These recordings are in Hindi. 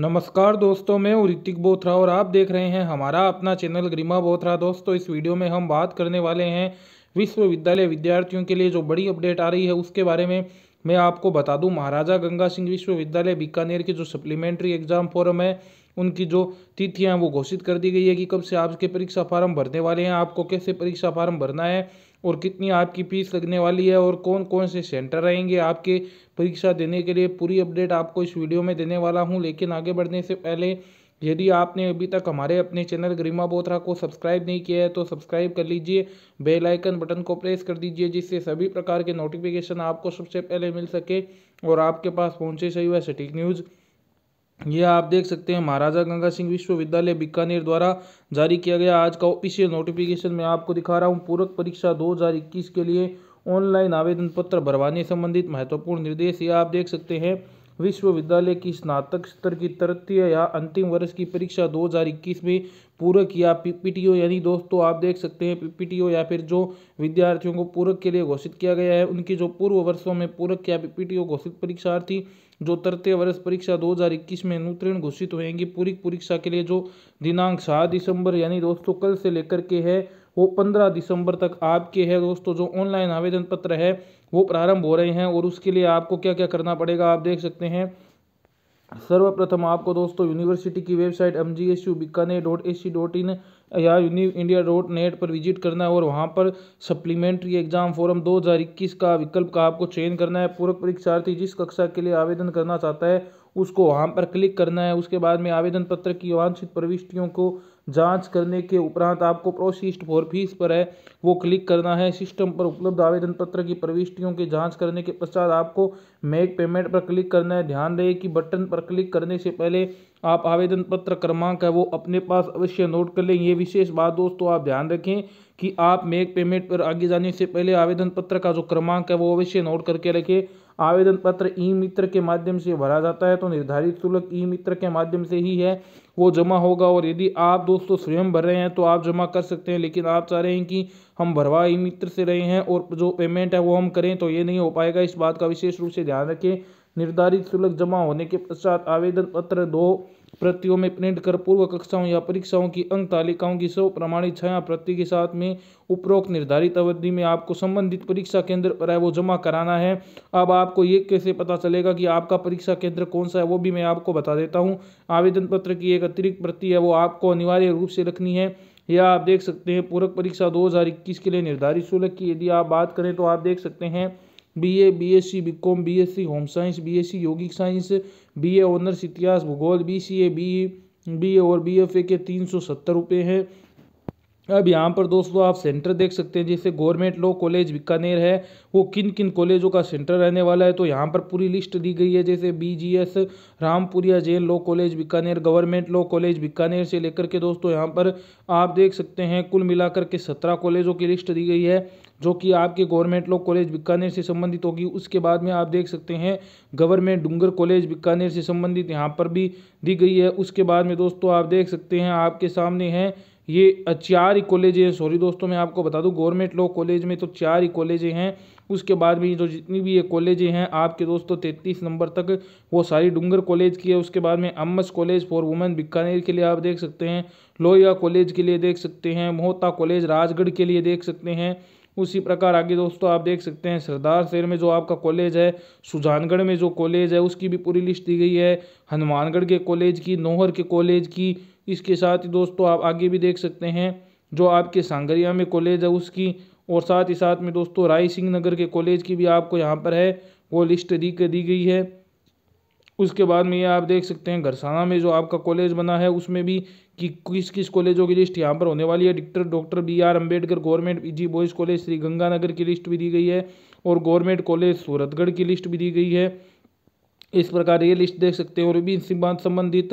नमस्कार दोस्तों मैं ऋतिक बोथरा और आप देख रहे हैं हमारा अपना चैनल ग्रीमा बोथरा दोस्तों इस वीडियो में हम बात करने वाले हैं विश्वविद्यालय विद्यार्थियों के लिए जो बड़ी अपडेट आ रही है उसके बारे में मैं आपको बता दूं महाराजा गंगा सिंह विश्वविद्यालय बीकानेर की जो सप्लीमेंट्री एग्जाम फॉरम है उनकी जो तिथियाँ वो घोषित कर दी गई है कि कब से आपके परीक्षा फार्म भरने वाले हैं आपको कैसे परीक्षा फार्म भरना है और कितनी आपकी फीस लगने वाली है और कौन कौन से सेंटर रहेंगे आपके परीक्षा देने के लिए पूरी अपडेट आपको इस वीडियो में देने वाला हूँ लेकिन आगे बढ़ने से पहले यदि आपने अभी तक हमारे अपने चैनल गरिमा बोथरा को सब्सक्राइब नहीं किया है तो सब्सक्राइब कर लीजिए बेल आइकन बटन को प्रेस कर दीजिए जिससे सभी प्रकार के नोटिफिकेशन आपको सबसे पहले मिल सके और आपके पास पहुंचे सही वह सटीक न्यूज़ यह आप देख सकते हैं महाराजा गंगा सिंह विश्वविद्यालय बीकानेर द्वारा जारी किया गया आज का ऑफिशियल नोटिफिकेशन मैं आपको दिखा रहा हूँ पूरक परीक्षा 2021 के लिए ऑनलाइन आवेदन पत्र भरवाने संबंधित महत्वपूर्ण निर्देश ये आप देख सकते हैं विश्वविद्यालय की स्नातक स्तर की तृतीय या अंतिम वर्ष की परीक्षा 2021 में पूरक या पीपीटीओ यानी दोस्तों आप देख सकते हैं पीपीटीओ या फिर जो विद्यार्थियों को पूरक के लिए घोषित किया गया है उनकी जो पूर्व वर्षों में पूरक या पीपीटीओ घोषित परीक्षार्थी जो तृतीय वर्ष परीक्षा 2021 में नूतरण घोषित होएंगी पूरी परीक्षा के लिए जो दिनांक सात दिसंबर यानी दोस्तों कल से लेकर के है वो पंद्रह दिसंबर तक आपके है दोस्तों जो ऑनलाइन आवेदन पत्र है वो प्रारंभ हो रहे हैं और उसके लिए आपको क्या क्या करना पड़ेगा आप देख सकते हैं सर्वप्रथम आपको दोस्तों यूनिवर्सिटी की website M G S U Bikaner dot A C dot in या यूनि इंडिया डॉट नेट पर विजिट करना है और वहाँ पर सप्लीमेंट्री एग्जाम फॉरम 2021 का विकल्प का आपको चयन करना है पूर्व परीक्षार्थी जिस कक्षा के लिए आवेदन करना चाहता है उसको वहाँ पर क्लिक करना है उसके बाद में आवेदन पत्र की वांछित प्रविष्टियों को जांच करने के उपरांत आपको प्रोसिस्ट फॉर फीस पर है वो क्लिक करना है सिस्टम पर उपलब्ध आवेदन पत्र की प्रविष्टियों की जांच करने के पश्चात आपको मेक पेमेंट पर क्लिक करना है ध्यान रहे कि बटन पर क्लिक करने से पहले आप आवेदन पत्र क्रमांक है वो अपने पास अवश्य नोट कर लें ये विशेष बात दोस्तों आप ध्यान रखें कि आप मेक पेमेंट पर आगे जाने से पहले आवेदन पत्र का जो क्रमांक है वो अवश्य नोट करके रखें आवेदन पत्र ई मित्र के माध्यम से भरा जाता है तो निर्धारित शुल्क ई मित्र के माध्यम से ही है वो जमा होगा और यदि आप दोस्तों स्वयं भर रहे हैं तो आप जमा कर सकते हैं लेकिन आप चाह रहे हैं कि हम भरवा ई मित्र से रहे हैं और जो पेमेंट है वो हम करें तो ये नहीं हो पाएगा इस बात का विशेष रूप से ध्यान रखें निर्धारित शुल्क जमा होने के पश्चात आवेदन पत्र दो प्रतियों में प्रिंट कर पूर्व कक्षाओं या परीक्षाओं की अंक तालिकाओं की सौ प्रमाणित छाया प्रति के साथ में उपरोक्त निर्धारित अवधि में आपको संबंधित परीक्षा केंद्र पर है वो जमा कराना है अब आपको ये कैसे पता चलेगा कि आपका परीक्षा केंद्र कौन सा है वो भी मैं आपको बता देता हूँ आवेदन पत्र की एक अतिरिक्त प्रति है वो आपको अनिवार्य रूप से रखनी है यह आप देख सकते हैं पूरक परीक्षा दो के लिए निर्धारित शुल्क की यदि आप बात करें तो आप देख सकते हैं BA BSc BCom BSc home science BSc yogic science BA honours इतिहास भूगोल बीसीए बी बीए और बीएफए के तीन सौ सत्तर रुपये हैं अब यहाँ पर दोस्तों आप सेंटर देख सकते हैं जैसे गवर्नमेंट लॉ कॉलेज बीकानेर है वो किन किन कॉलेजों का सेंटर रहने वाला है तो यहाँ पर पूरी लिस्ट दी गई है जैसे BGS Rampuria Jain law college Bikaner government law college Bikaner से लेकर के दोस्तों यहाँ पर आप देख सकते हैं कुल मिलाकर के सत्रह कॉलेजों की लिस्ट दी गई है जो कि आपके गवर्नमेंट लॉ कॉलेज बीकानेर से संबंधित होगी उसके बाद में आप देख सकते हैं गवर्नमेंट डूंगर कॉलेज बीकानेर से संबंधित यहाँ पर भी दी गई है उसके बाद में दोस्तों आप देख सकते हैं आपके सामने हैं ये चार ही कॉलेज है सॉरी दोस्तों मैं आपको बता दूं गवर्नमेंट लॉ कॉलेज में तो चार ही कॉलेज हैं उसके बाद भी जो जितनी भी ये कॉलेज हैं आपके दोस्तों तैंतीस नंबर तक वो सारी डूंगर कॉलेज की है उसके बाद में अम्मस कॉलेज फॉर वुमेन बीकानेर के लिए आप देख सकते हैं लोहिया कॉलेज के लिए देख सकते हैं मोहता कॉलेज राजगढ़ के लिए देख सकते हैं उसी प्रकार आगे दोस्तों आप देख सकते हैं सरदार शहर में जो आपका कॉलेज है सुजानगढ़ में जो कॉलेज है उसकी भी पूरी लिस्ट दी गई है हनुमानगढ़ के कॉलेज की नोहर के कॉलेज की इसके साथ ही दोस्तों आप आगे भी देख सकते हैं जो आपके सांगरिया में कॉलेज है उसकी और साथ ही साथ में दोस्तों राय सिंह नगर के कॉलेज की भी आपको यहाँ पर है वो लिस्ट दी कर दी गई है उसके बाद में ये आप देख सकते हैं घरसाना में जो आपका कॉलेज बना है उसमें भी कि किस किस कॉलेजों की लिस्ट यहाँ पर होने वाली है डिक्टर doctor B R Ambedkar government G boys college Shri Ganganagar की लिस्ट भी दी गई है और गवर्नमेंट कॉलेज सूरतगढ़ की लिस्ट भी दी गई है इस प्रकार ये लिस्ट देख सकते हैं और भी संबंधित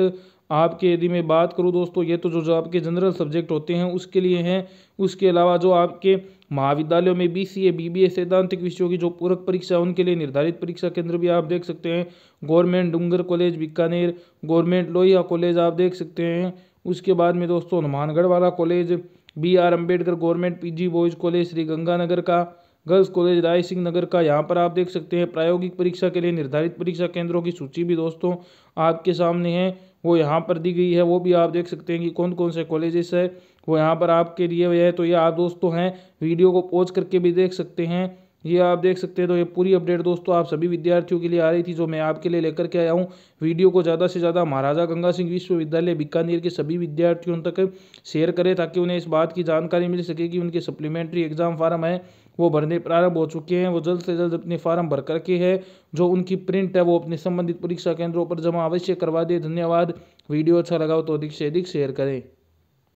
आपके यदि मैं बात करूँ दोस्तों ये तो जो जो आपके जनरल सब्जेक्ट होते हैं उसके लिए हैं उसके अलावा जो आपके महाविद्यालयों में B C A B B A सैद्धांतिक विषयों की जो पूरक परीक्षा है उनके लिए निर्धारित परीक्षा केंद्र भी आप देख सकते हैं government Dungar college Bikaner government Lohia college आप देख सकते हैं उसके बाद में दोस्तों हनुमानगढ़ वाला college B R Ambedkar government G boys college Shri Ganganagar का girls college Raisinghnagar का यहाँ पर आप देख सकते हैं प्रायोगिक परीक्षा के लिए निर्धारित परीक्षा केंद्रों की सूची भी दोस्तों आपके सामने है वो यहाँ पर दी गई है वो भी आप देख सकते हैं कि कौन कौन से कॉलेजेस है वो यहाँ पर आपके लिए है तो ये आप दोस्तों हैं वीडियो को पॉज करके भी देख सकते हैं ये आप देख सकते हैं तो ये पूरी अपडेट दोस्तों आप सभी विद्यार्थियों के लिए आ रही थी जो मैं आपके लिए लेकर के आया हूँ वीडियो को ज़्यादा से ज़्यादा महाराजा गंगा सिंह विश्वविद्यालय बीकानेर के सभी विद्यार्थियों तक शेयर करें ताकि उन्हें इस बात की जानकारी मिल सके कि उनके सप्लीमेंट्री एग्जाम फार्म है वो भरने प्रारंभ हो चुके हैं वो जल्द से जल्द अपने फार्म भर करके है जो उनकी प्रिंट है वो अपने संबंधित परीक्षा केंद्रों पर जमा अवश्य करवा दें धन्यवाद वीडियो अच्छा लगा हो तो अधिक से अधिक शेयर करें